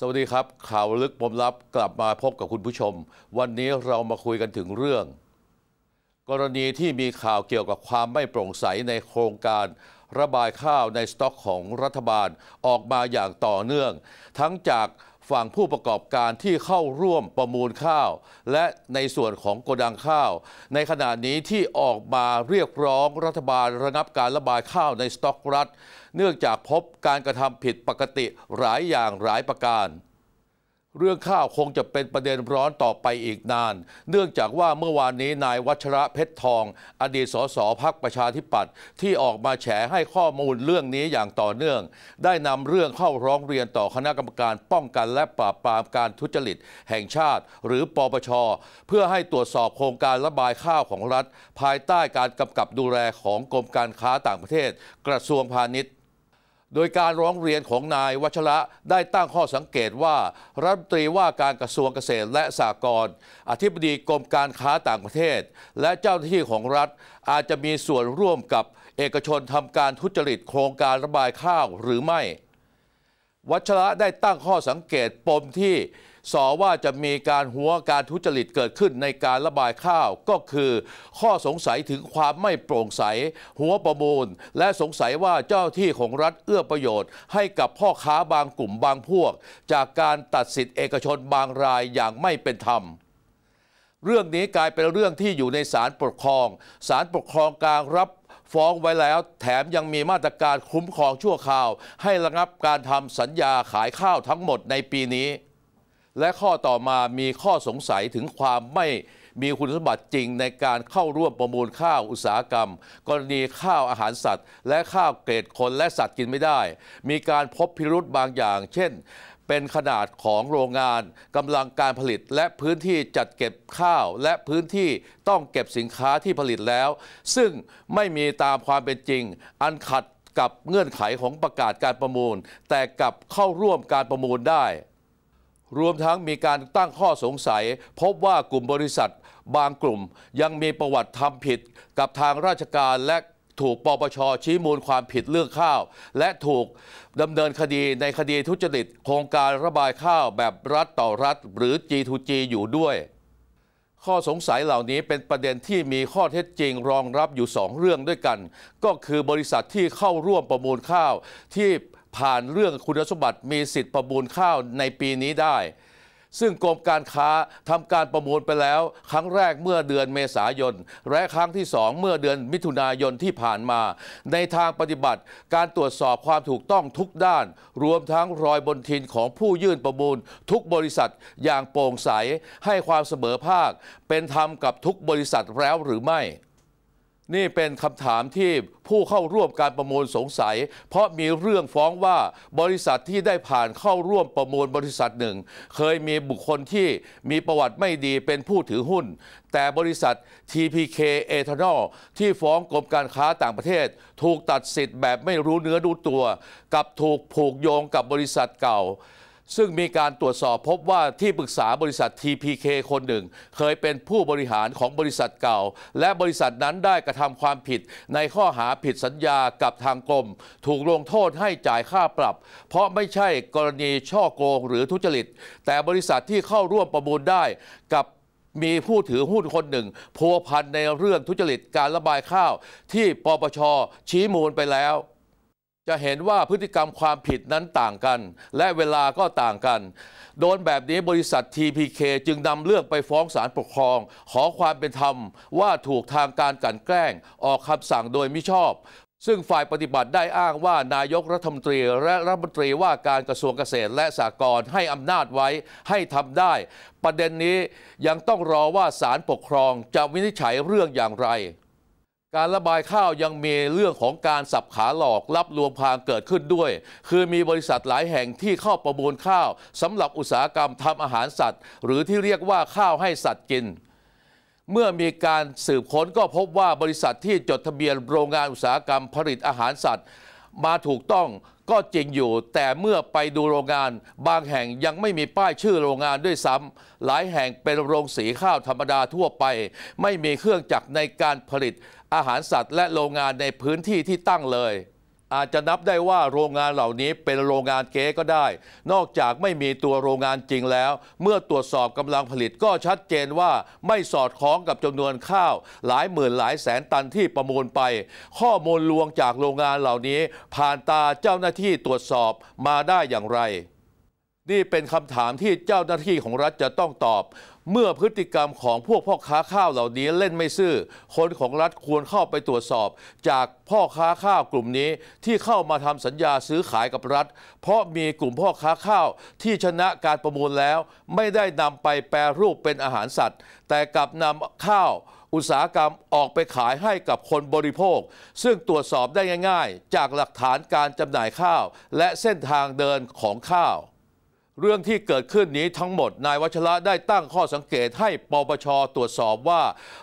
สวัสดีครับ ข่าวลึกปมลับกลับมาพบกับคุณผู้ชม วันนี้เรามาคุยกันถึงเรื่อง กรณีที่มีข่าวเกี่ยวกับความไม่โปร่งใสในโครงการ ระบายข้าวในสต็อกของรัฐบาลออกมาอย่างต่อเนื่อง ทั้งจากฝั่งผู้ประกอบการที่เข้าร่วมประมูลข้าว และในส่วนของโกดังข้าว ในขณะนี้ที่ออกมาเรียกร้องรัฐบาลระงับการระบายข้าวในสต็อกรัฐเนื่องจากพบการกระทำผิดปกติหลายอย่างหลายประการเรื่องข้าวคงจะเป็นประเด็นร้อนต่อไปอีกนาน เนื่องจากว่าเมื่อวานนี้นายวัชระเพชรทอง อดีตสสพักประชาธิปัตย์ที่ออกมาแฉให้ข้อมูลเรื่องนี้อย่างต่อเนื่อง ได้นำเรื่องเข้าร้องเรียนต่อคณะกรรมการป้องกันและปราบปรามการทุจริตแห่งชาติ หรือปปชเพื่อให้ตรวจสอบโครงการระบายข้าวของรัฐ ภายใต้การกำกับดูแลของกรมการค้าต่างประเทศ กระทรวงพาณิชย์โดยการร้องเรียนของนายวัชระได้ตั้งข้อสังเกตว่า รัฐมนตรีว่าการกระทรวงเกษตรและสหกรณ์อธิบดีกรมการค้าต่างประเทศ และเจ้าหน้าที่ของรัฐอาจจะมีส่วนร่วมกับเอกชนทำการทุจริตโครงการระบายข้าวหรือไม่ วัชระได้ตั้งข้อสังเกตปมที่สอว่าจะมีการหัวการทุจริตเกิดขึ้นในการระบายข้าว ก็คือ ข้อสงสัยถึงความไม่โปร่งใสหัวประมูล และสงสัยว่าเจ้าที่ของรัฐเอื้อประโยชน์ ให้กับพ่อค้าบางกลุ่มบางพวก จากการตัดสิทธิเอกชนบางรายอย่างไม่เป็นธรรม เรื่องนี้กลายเป็นเรื่องที่อยู่ในศาลปกครองศาลปกครองกลางรับฟ้องไว้แล้วแถมยังมีมาตรการคุ้มครองชั่วคราว ให้ระงับการทำสัญญาขายข้าวทั้งหมดในปีนี้และข้อต่อมามีข้อสงสัยถึงความไม่มีคุณสมบัติจริงในการเข้าร่วมประมูลข้าวอุตสาหกรรม กรณีข้าวอาหารสัตว์ และข้าวเกรดคน และสัตว์กินไม่ได้ มีการพบพิรุธบางอย่าง เช่น เป็นขนาดของโรงงานกำลังการผลิตและพื้นที่จัดเก็บข้าวและพื้นที่ต้องเก็บสินค้าที่ผลิตแล้ว ซึ่งไม่มีตามความเป็นจริง อันขัดกับเงื่อนไขของประกาศการประมูล แต่กับเข้าร่วมการประมูลได้รวมทั้งมีการตั้งข้อสงสัย พบว่ากลุ่มบริษัทบางกลุ่มยังมีประวัติทำผิดกับทางราชการและถูกปปชชี้มูลความผิดเรื่องข้าว และถูกดำเนินคดีในคดีทุจริตโครงการระบายข้าวแบบรัฐต่อรัฐหรือ G2G อยู่ด้วย ข้อสงสัยเหล่านี้เป็นประเด็นที่มีข้อเท็จจริงรองรับอยู่ 2 เรื่องด้วยกัน ก็คือบริษัทที่เข้าร่วมประมูลข้าวที่ผ่านเรื่องคุณสมบัติมีสิทธิ์ประมูลข้าวในปีนี้ได้ ซึ่งกรมการค้าทำการประมูลไปแล้ว ครั้งแรกเมื่อเดือนเมษายน และครั้งที่สองเมื่อเดือนมิถุนายนที่ผ่านมา ในทางปฏิบัติ การตรวจสอบความถูกต้องทุกด้าน รวมทั้งรอยบนทินของผู้ยื่นประมูลทุกบริษัทอย่างโปร่งใสให้ความเสมอภาคเป็นธรรมกับทุกบริษัทแล้วหรือไม่นี่เป็นคำถามที่ผู้เข้าร่วมการประมูลสงสัย เพราะมีเรื่องฟ้องว่าบริษัทที่ได้ผ่านเข้าร่วมประมูลบริษัทหนึ่ง เคยมีบุคคลที่มีประวัติไม่ดีเป็นผู้ถือหุ้น แต่บริษัท TPK e t h a n o l ที่ฟ้องกรมการค้าต่างประเทศ ถูกตัดสิทธิ์แบบไม่รู้เนื้อรู้ตัวกับถูกผูกโยงกับบริษัทเก่าซึ่งมีการตรวจสอบพบว่าที่ปรึกษาบริษัท TPK คนหนึ่ง เคยเป็นผู้บริหารของบริษัทเก่า และบริษัทนั้นได้กระทำความผิดในข้อหาผิดสัญญากับทางกรม ถูกลงโทษให้จ่ายค่าปรับ เพราะไม่ใช่กรณีช่อโกงหรือทุจริต แต่บริษัทที่เข้าร่วมประมูลได้กับมีผู้ถือหุ้นคนหนึ่งพัวพันในเรื่องทุจริตการระบายข้าว ที่ปปชชี้มูลไปแล้วจะเห็นว่าพฤติกรรมความผิดนั้นต่างกัน และเวลาก็ต่างกัน โดนแบบนี้บริษัท TPK จึงนำเรื่องไปฟ้องศาลปกครอง ขอความเป็นธรรม ว่าถูกทางการกันแกล้ง ออกคำสั่งโดยมิชอบ ซึ่งฝ่ายปฏิบัติได้อ้างว่านายกรัฐมนตรีและรัฐมนตรีว่าการกระทรวงเกษตรและสหกรณ์ให้อำนาจไว้ ให้ทำได้ ประเด็นนี้ยังต้องรอว่าศาลปกครองจะวินิจฉัยเรื่องอย่างไรการระบายข้าวยังมีเรื่องของการสับขาหลอกรับลวงพางเกิดขึ้นด้วย คือมีบริษัทหลายแห่งที่เข้าประมูลข้าวสำหรับอุตสาหกรรมทำอาหารสัตว์ หรือที่เรียกว่าข้าวให้สัตว์กิน เมื่อมีการสืบค้นก็พบว่าบริษัทที่จดทะเบียนโรงงานอุตสาหกรรมผลิตอาหารสัตว์ มาถูกต้องก็จริงอยู่แต่เมื่อไปดูโรงงาน บางแห่งยังไม่มีป้ายชื่อโรงงานด้วยซ้ำหลายแห่งเป็นโรงสีข้าวธรรมดาทั่วไป ไม่มีเครื่องจักรในการผลิต อาหารสัตว์และโรงงานในพื้นที่ที่ตั้งเลยอาจจะนับได้ว่าโรงงานเหล่านี้เป็นโรงงานเก๊ก็ได้ นอกจากไม่มีตัวโรงงานจริงแล้ว เมื่อตรวจสอบกำลังผลิตก็ชัดเจนว่าไม่สอดคล้องกับจำนวนข้าว หลายหมื่นหลายแสนตันที่ประมูลไป ข้อมูลลวงจากโรงงานเหล่านี้ ผ่านตาเจ้าหน้าที่ตรวจสอบมาได้อย่างไร นี่เป็นคำถามที่เจ้าหน้าที่ของรัฐจะต้องตอบเมื่อพฤติกรรมของพวกพ่อค้าข้าวเหล่านี้เล่นไม่ซื่อคนของรัฐควรเข้าไปตรวจสอบ จากพ่อค้าข้าวกลุ่มนี้ที่เข้ามาทำสัญญาซื้อขายกับรัฐ เพราะมีกลุ่มพ่อค้าข้าวที่ชนะการประมูลแล้ว ไม่ได้นำไปแปรรูปเป็นอาหารสัตว์ แต่กลับนำข้าว อุตสาหกรรมออกไปขายให้กับคนบริโภค ซึ่งตรวจสอบได้ง่าย ๆ จากหลักฐานการจำหน่ายข้าว และเส้นทางเดินของข้าวเรื่องที่เกิดขึ้นนี้ทั้งหมด นายวัชระได้ตั้งข้อสังเกตให้ ปปช ตรวจสอบว่า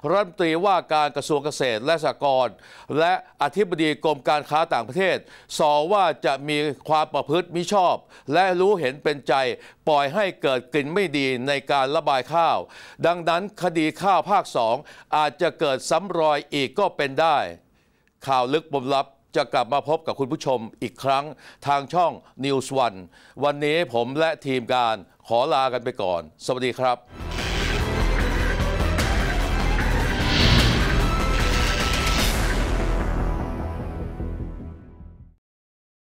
รัฐมนตรีว่าการกระทรวงเกษตรและสหกรณ์และอธิบดีกรมการค้าต่างประเทศ สอว่าจะมีความประพฤติมิชอบ และรู้เห็นเป็นใจปล่อยให้เกิดกลิ่นไม่ดีในการระบายข้าว ดังนั้นคดีข้าวภาคสองอาจจะเกิดซ้ำรอยอีกก็เป็นได้ ข่าวลึกบมลับจะกลับมาพบกับคุณผู้ชมอีกครั้งทางช่อง News One วันนี้ผมและทีมการขอลากันไปก่อน สวัสดีครับ